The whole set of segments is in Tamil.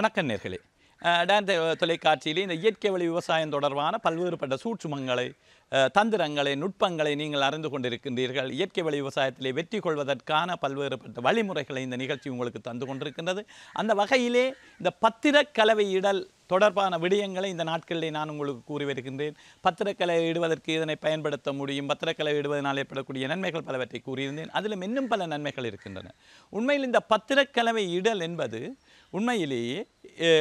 வணக்கம் நேர்களே டான் தொலைக்காட்சியில் இந்த இயற்கை வழி விவசாயம் தொடர்பான பல்வேறுபட்ட சூட்சுமங்களை தந்திரங்களை நுட்பங்களை நீங்கள் அறிந்து கொண்டிருக்கின்றீர்கள் இயற்கை வழி விவசாயத்திலே வெற்றி கொள்வதற்கான பல்வேறுபட்ட வழிமுறைகளை இந்த நிகழ்ச்சி உங்களுக்கு தந்து கொண்டிருக்கின்றது அந்த வகையிலே இந்த பத்திர இடல் தொடர்பான விடயங்களை இந்த நாட்களிலே நான் உங்களுக்கு கூறி வருகின்றேன் பத்திரக்கலை இடுவதற்கு இதனை பயன்படுத்த முடியும் பத்திரக்கலை இடுவதனால் ஏற்படக்கூடிய நன்மைகள் பலவற்றை கூறியிருந்தேன் அதிலும் இன்னும் பல நன்மைகள் இருக்கின்றன உண்மையில் இந்த பத்திரக்கலவை இடல் என்பது உண்மையிலேயே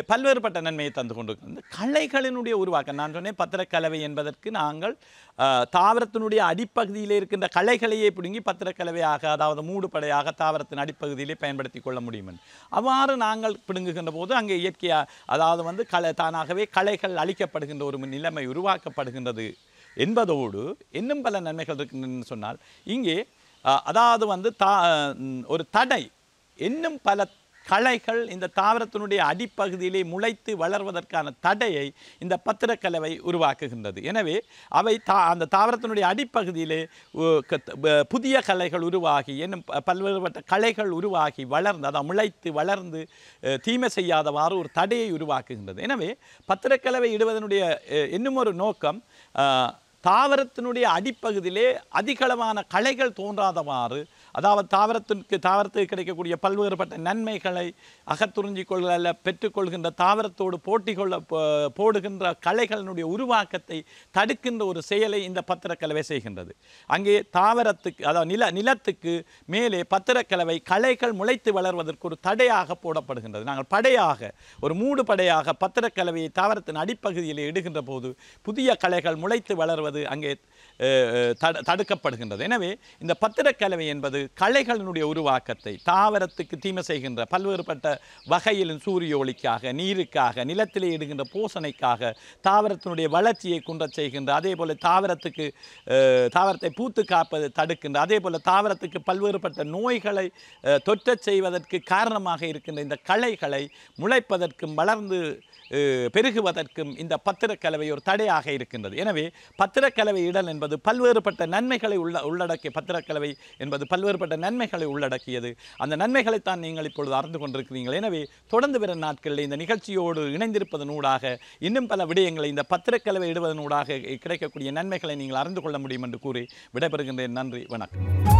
பல்வேறுபட்ட நன்மையை தந்து கொண்டு கலைகளினுடைய உருவாக்கம் நான் சொன்னேன் பத்திரக்கலவை என்பதற்கு நாங்கள் தாவரத்தினுடைய அடிப்பகுதியில் இருக்கின்ற கலைகளையே பிடுங்கி பத்திரக்கலவையாக அதாவது மூடுபடையாக தாவரத்தின் அடிப்பகுதியிலே பயன்படுத்தி கொள்ள முடியும் அவ்வாறு நாங்கள் பிடுங்குகின்ற போது அங்கே இயற்கையாக அதாவது வந்து கலை தானாகவே கலைகள் அளிக்கப்படுகின்ற ஒரு நிலைமை உருவாக்கப்படுகின்றது என்பதோடு இன்னும் பல நன்மைகள் இருக்கின்றன சொன்னால் இங்கே அதாவது வந்து தா ஒரு தடை இன்னும் பல களைகள் இந்த தாவரத்தினுடைய அடிப்பகுதியிலே முளைத்து வளர்வதற்கான தடையை இந்த பத்திரக்கலவை உருவாக்குகின்றது எனவே அவை தா அந்த தாவரத்தினுடைய அடிப்பகுதியிலே புதிய கலைகள் உருவாகி என்னும் பல்வேறுபட்ட கலைகள் உருவாகி வளர்ந்து அதான் முளைத்து வளர்ந்து தீமை செய்யாதவாறு ஒரு தடையை உருவாக்குகின்றது எனவே பத்திரக்கலவை இடுவதனுடைய இன்னும் ஒரு நோக்கம் தாவரத்தினுடைய அடிப்பகுதியிலே அதிகளவான களைகள் தோன்றாதவாறு அதாவது தாவரத்திற்கு தாவரத்துக்கு கிடைக்கக்கூடிய பல்வேறுபட்ட நன்மைகளை அகத்துறிஞ்சிக் கொள்ள பெற்றுக்கொள்கின்ற தாவரத்தோடு போட்டி கொள்ள போடுகின்ற கலைகளினுடைய உருவாக்கத்தை தடுக்கின்ற ஒரு செயலை இந்த பத்திரக்கலவை செய்கின்றது அங்கே தாவரத்துக்கு அதாவது நில நிலத்துக்கு மேலே பத்திரக்கலவை கலைகள் முளைத்து வளர்வதற்கு ஒரு தடையாக போடப்படுகின்றது நாங்கள் படையாக ஒரு மூடு படையாக பத்திரக்கலவையை தாவரத்தின் அடிப்பகுதியிலே இடுகின்ற போது புதிய கலைகள் முளைத்து வளர்வது வருவது அங்கே தடுக்கப்படுகின்றது எனவே இந்த பத்திரக்கலவை என்பது கலைகளினுடைய உருவாக்கத்தை தாவரத்துக்கு தீமை செய்கின்ற பல்வேறுபட்ட வகையிலும் சூரிய ஒளிக்காக நீருக்காக நிலத்திலே இடுகின்ற பூசணைக்காக தாவரத்தினுடைய வளர்ச்சியை குன்றச் செய்கின்ற அதே போல் தாவரத்துக்கு தாவரத்தை பூத்து காப்பது தடுக்கின்ற அதே போல் தாவரத்துக்கு பல்வேறுபட்ட நோய்களை தொற்றச் செய்வதற்கு காரணமாக இருக்கின்ற இந்த கலைகளை முளைப்பதற்கும் வளர்ந்து பெருகுவதற்கும் இந்த பத்திரக்கலவை ஒரு தடையாக இருக்கின்றது எனவே பத்திர பத்திரக்கலவை இடல் என்பது பல்வேறுபட்ட நன்மைகளை உள்ள உள்ளடக்கிய பத்திரக்கலவை என்பது பல்வேறுபட்ட நன்மைகளை உள்ளடக்கியது அந்த நன்மைகளைத்தான் நீங்கள் இப்பொழுது அறிந்து கொண்டிருக்கிறீர்கள் எனவே தொடர்ந்து வர நாட்களில் இந்த நிகழ்ச்சியோடு இணைந்திருப்பதன் ஊடாக இன்னும் பல விடயங்களை இந்த பத்திரக்கலவை இடுவதன் ஊடாக கிடைக்கக்கூடிய நன்மைகளை நீங்கள் அறிந்து கொள்ள முடியும் என்று கூறி விடைபெறுகின்றேன் நன்றி வணக்கம்